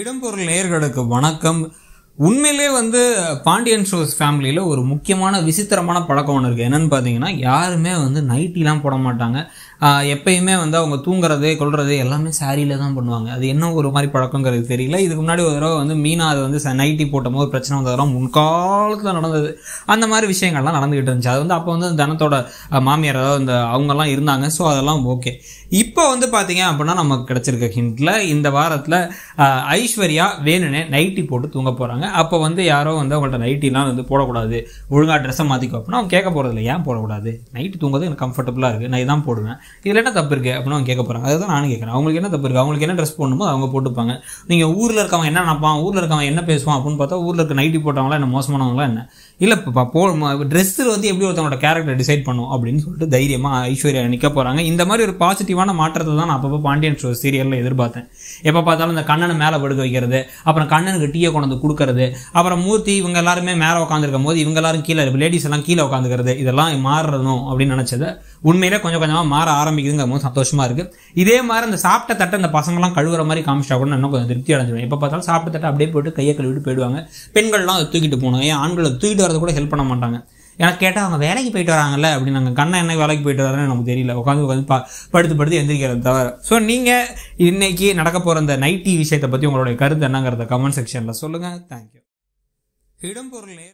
இடம்பொருள் நேர்களுக்கு வணக்கம் உண்மையிலே வந்து பாண்டியன் ஷோஸ் ஃபேமிலியில் ஒரு முக்கியமான விசித்திரமான பழக்கம் ஒன்று இருக்குது என்னென்னு பார்த்தீங்கன்னா யாருமே வந்து நைட்டிலாம் போட மாட்டாங்க எப்பயுமே வந்து அவங்க தூங்குறது கொள்வது எல்லாமே சாரியில் தான் பண்ணுவாங்க அது என்ன ஒரு மாதிரி பழக்கங்கிறது தெரியல இதுக்கு முன்னாடி ஒரு தடவை வந்து மீனா அது வந்து நைட்டி போட்டும் போது பிரச்சனை வந்ததெல்லாம் முன்காலத்தில் நடந்தது அந்த மாதிரி விஷயங்கள்லாம் நடந்துகிட்டு இருந்துச்சு அது வந்து அப்போ வந்து தனத்தோட மாமியார் அதாவது இந்த அவங்கெல்லாம் இருந்தாங்க ஸோ அதெல்லாம் ஓகே இப்போ வந்து பார்த்தீங்க அப்படின்னா நமக்கு கிடச்சிருக்க ஹிண்டில் இந்த வாரத்தில் ஐஸ்வர்யா வேணுனே நைட்டி போட்டு தூங்க போகிறாங்க சொல்லுவாங்க அப்போ வந்து யாரோ வந்து அவங்கள்ட்ட நைட்டிலாம் வந்து போடக்கூடாது ஒழுங்காக ட்ரெஸ்ஸை மாற்றிக்கோ அப்படின்னா அவங்க கேட்க போகிறதில்ல ஏன் போடக்கூடாது நைட்டு தூங்குறது எனக்கு கம்ஃபர்டபுளாக இருக்குது நான் இதான் போடுவேன் இதில் என்ன தப்பு இருக்குது அப்படின்னு அவங்க கேட்க போகிறாங்க அதுதான் நானும் கேட்குறேன் அவங்களுக்கு என்ன தப்பு இருக்குது அவங்களுக்கு என்ன ட்ரெஸ் போடணுமோ அவங்க போட்டுப்பாங்க நீங்கள் ஊரில் இருக்கவங்க என்ன நினப்பான் ஊரில் இருக்கவங்க என்ன பேசுவான் அப்படின்னு பார்த்தா ஊரில் இருக்க நைட்டி போட்டவங்களா என்ன மோசமானவங்களா என்ன இல்லை இப்போ போ ட்ரெஸ்ஸில் வந்து எப்படி ஒருத்தவங்களோட கேரக்டர் டிசைட் பண்ணும் அப்படின்னு சொல்லிட்டு தைரியமாக ஐஸ்வர்யா நிற்க போகிறாங்க இந்த மாதிரி ஒரு பாசிட்டிவான மாற்றத்தை தான் நான் அப்பப்போ பாண்டியன் ஷோ சீரியலில் எதிர்பார்த்தேன் எப்போ பார்த்தாலும் இந்த கண்ணனை மேலே படுக்க வைக்கிறது அப்புறம் கண்ணனுக்கு டீயை கொண்டு வந்து கொடுக்கறது உட்காந்துருக்கிறது அப்புறம் மூர்த்தி இவங்க எல்லாருமே மேலே உட்காந்துருக்கும் போது இவங்க எல்லாரும் கீழே லேடிஸ் எல்லாம் கீழே உட்காந்துக்கிறது இதெல்லாம் மாறணும் அப்படின்னு நினச்சது உண்மையிலே கொஞ்சம் கொஞ்சமாக மாற ஆரம்பிக்குதுங்கிற போது சந்தோஷமாக இருக்குது இதே மாதிரி அந்த சாப்பிட்ட தட்டை அந்த பசங்களாம் கழுவுற மாதிரி காமிச்சா கூட இன்னும் கொஞ்சம் திருப்தி அடைஞ்சிடும் எப்போ பார்த்தாலும் சாப்பிட்ட தட்டை அப்படியே போட்டு கையை கழுவிட்டு போயிடுவாங்க பெண்கள்லாம் அதை தூக்கிட்டு போகணும் ஏன் ஆண்களை தூக்கிட்டு வரது கூட ஹெல்ப் பண்ண மாட்டாங்க எனக்கு கேட்டால் அவங்க வேலைக்கு போயிட்டு வராங்கல்ல அப்படின்னு நாங்கள் கண்ணை என்ன வேலைக்கு போயிட்டு வராங்கன்னு நமக்கு தெரியல உட்காந்து உட்காந்து பா படுத்து படுத்து எந்திரிக்கிறது தவிர ஸோ நீங்கள் இன்றைக்கி நடக்க போகிற இந்த நைட்டி விஷயத்தை பற்றி உங்களுடைய கருத்து என்னங்கிறத கமெண்ட் செக்ஷனில் சொல்லுங்கள் தேங்க்யூ இடம்பொருள்